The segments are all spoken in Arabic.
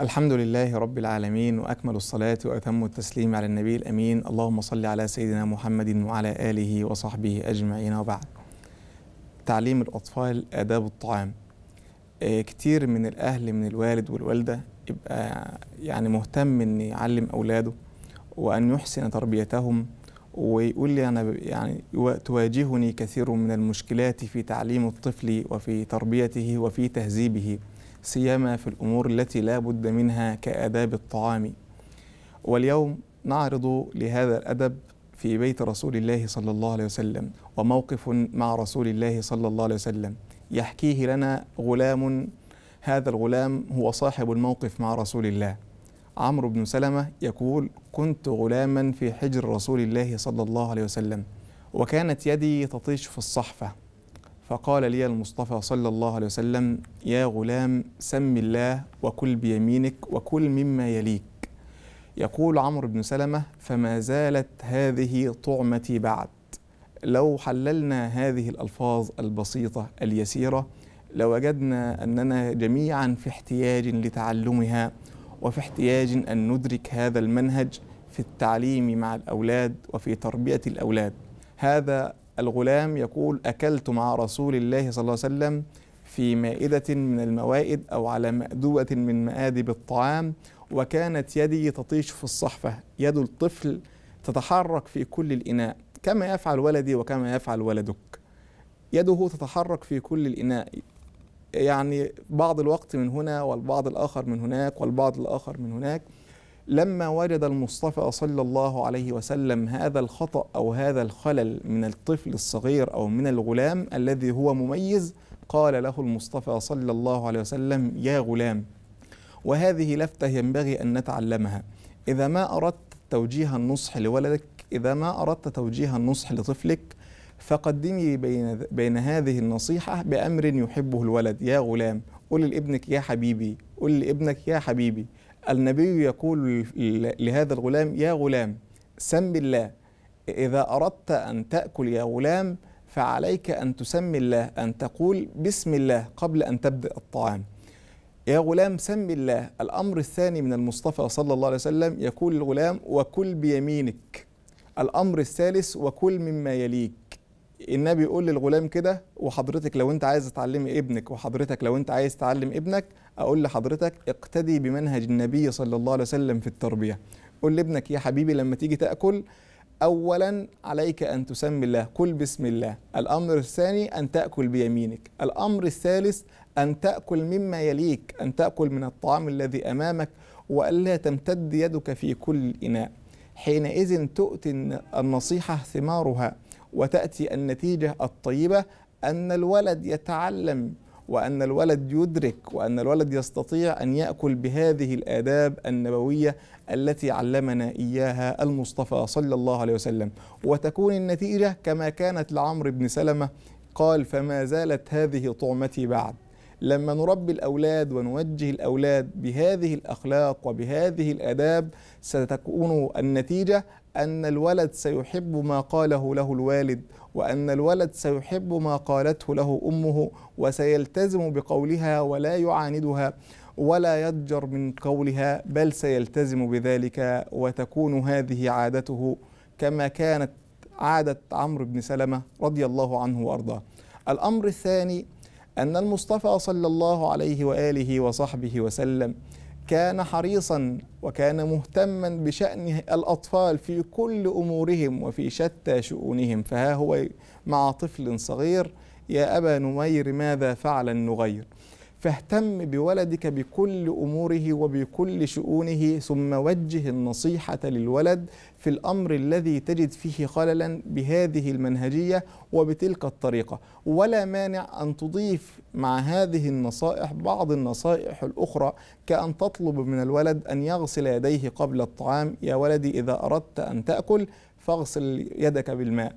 الحمد لله رب العالمين واكمل الصلاه واتم التسليم على النبي الامين اللهم صل على سيدنا محمد وعلى اله وصحبه اجمعين وبعد تعليم الاطفال اداب الطعام آه، كتير من الاهل من الوالد والوالده يبقى يعني مهتم ان يعلم اولاده وان يحسن تربيتهم ويقول لي انا يعني تواجهني كثير من المشكلات في تعليم الطفل وفي تربيته وفي تهذيبه سيما في الأمور التي لا بد منها كآداب الطعام واليوم نعرض لهذا الأدب في بيت رسول الله صلى الله عليه وسلم وموقف مع رسول الله صلى الله عليه وسلم يحكيه لنا غلام هذا الغلام هو صاحب الموقف مع رسول الله عمرو بن سلمة يقول كنت غلاما في حجر رسول الله صلى الله عليه وسلم وكانت يدي تطيش في الصحفة فقال لي المصطفى صلى الله عليه وسلم يا غلام سم الله وكل بيمينك وكل مما يليك يقول عمرو بن سلمة فما زالت هذه طعمتي بعد لو حللنا هذه الألفاظ البسيطة اليسيرة لوجدنا أننا جميعا في احتياج لتعلمها وفي احتياج أن ندرك هذا المنهج في التعليم مع الأولاد وفي تربية الأولاد هذا الغلام يقول أكلت مع رسول الله صلى الله عليه وسلم في مائدة من الموائد أو على مأدوة من مآدب الطعام وكانت يدي تطيش في الصحفة يد الطفل تتحرك في كل الإناء كما يفعل ولدي وكما يفعل ولدك يده تتحرك في كل الإناء يعني بعض الوقت من هنا والبعض الآخر من هناك والبعض الآخر من هناك لما وجد المصطفى صلى الله عليه وسلم هذا الخطأ أو هذا الخلل من الطفل الصغير أو من الغلام الذي هو مميز قال له المصطفى صلى الله عليه وسلم يا غلام وهذه لفتة ينبغي أن نتعلمها إذا ما أردت توجيه النصح لولدك إذا ما أردت توجيه النصح لطفلك فقدمي بين, بين هذه النصيحة بأمر يحبه الولد يا غلام قل لابنك يا حبيبي قل لابنك يا حبيبي النبي يقول لهذا الغلام يا غلام سم الله إذا أردت أن تأكل يا غلام فعليك أن تسمي الله أن تقول بسم الله قبل أن تبدأ الطعام يا غلام سم الله الأمر الثاني من المصطفى صلى الله عليه وسلم يقول الغلام وكل بيمينك الأمر الثالث وكل مما يليك النبي يقول للغلام كده وحضرتك لو انت عايز تعلمي ابنك وحضرتك لو انت عايز تعلم ابنك اقول لحضرتك اقتدي بمنهج النبي صلى الله عليه وسلم في التربيه قول لابنك يا حبيبي لما تيجي تاكل اولا عليك ان تسمي الله كل بسم الله الامر الثاني ان تاكل بيمينك الامر الثالث ان تاكل مما يليك ان تاكل من الطعام الذي امامك والا تمتد يدك في كل اناء حينئذ تؤتي النصيحه ثمارها وتاتي النتيجه الطيبه ان الولد يتعلم وأن الولد يدرك وأن الولد يستطيع أن يأكل بهذه الآداب النبوية التي علمنا إياها المصطفى صلى الله عليه وسلم وتكون النتيجة كما كانت لعمرو بن سلمة قال فما زالت هذه طعمتي بعد لما نربي الأولاد ونوجه الأولاد بهذه الأخلاق وبهذه الآداب ستكون النتيجة أن الولد سيحب ما قاله له الوالد وأن الولد سيحب ما قالته له أمه وسيلتزم بقولها ولا يعاندها ولا يضجر من قولها بل سيلتزم بذلك وتكون هذه عادته كما كانت عادة عمرو بن سلمة رضي الله عنه وأرضاه الأمر الثاني أن المصطفى صلى الله عليه وآله وصحبه وسلم كان حريصا وكان مهتما بشأن الأطفال في كل أمورهم وفي شتى شؤونهم فها هو مع طفل صغير يا أبا نمير ماذا فعل النغير فاهتم بولدك بكل اموره وبكل شؤونه ثم وجه النصيحه للولد في الامر الذي تجد فيه خللا بهذه المنهجيه وبتلك الطريقه ولا مانع ان تضيف مع هذه النصائح بعض النصائح الاخرى كان تطلب من الولد ان يغسل يديه قبل الطعام يا ولدي اذا اردت ان تاكل فاغسل يدك بالماء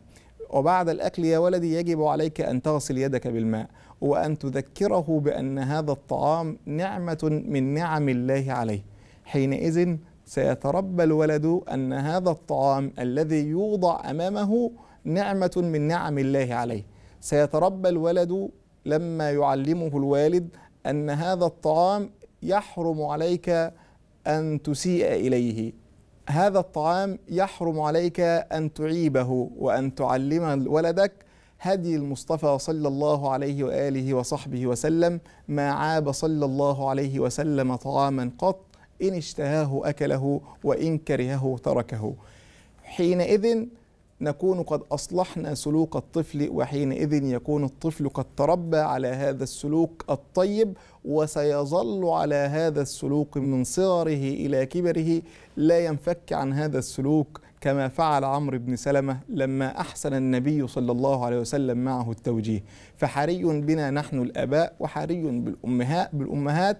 وبعد الأكل يا ولدي يجب عليك أن تغسل يدك بالماء وأن تذكره بأن هذا الطعام نعمة من نعم الله عليه حينئذ سيتربى الولد أن هذا الطعام الذي يوضع أمامه نعمة من نعم الله عليه سيتربى الولد لما يعلمه الوالد أن هذا الطعام يحرم عليك أن تسيء إليه هذا الطعام يحرم عليك أن تعيبه وأن تعلم ولدك هدي المصطفى صلى الله عليه وآله وصحبه وسلم ما عاب صلى الله عليه وسلم طعاما قط إن اشتهاه أكله وإن كرهه تركه حينئذ نكون قد أصلحنا سلوك الطفل وحينئذ يكون الطفل قد تربى على هذا السلوك الطيب وسيظل على هذا السلوك من صغره إلى كبره لا ينفك عن هذا السلوك كما فعل عمرو بن سلمة لما أحسن النبي صلى الله عليه وسلم معه التوجيه فحري بنا نحن الأباء وحري بالأمهات, بالأمهات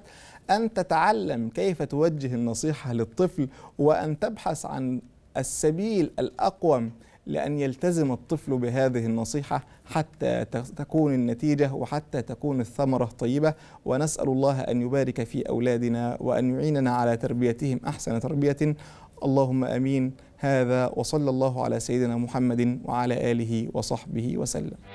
أن تتعلم كيف توجه النصيحة للطفل وأن تبحث عن السبيل الأقوم لأن يلتزم الطفل بهذه النصيحة حتى تكون النتيجة وحتى تكون الثمرة طيبة ونسأل الله أن يبارك في أولادنا وأن يعيننا على تربيتهم أحسن تربية اللهم امين هذا وصلى الله على سيدنا محمد وعلى اله وصحبه وسلم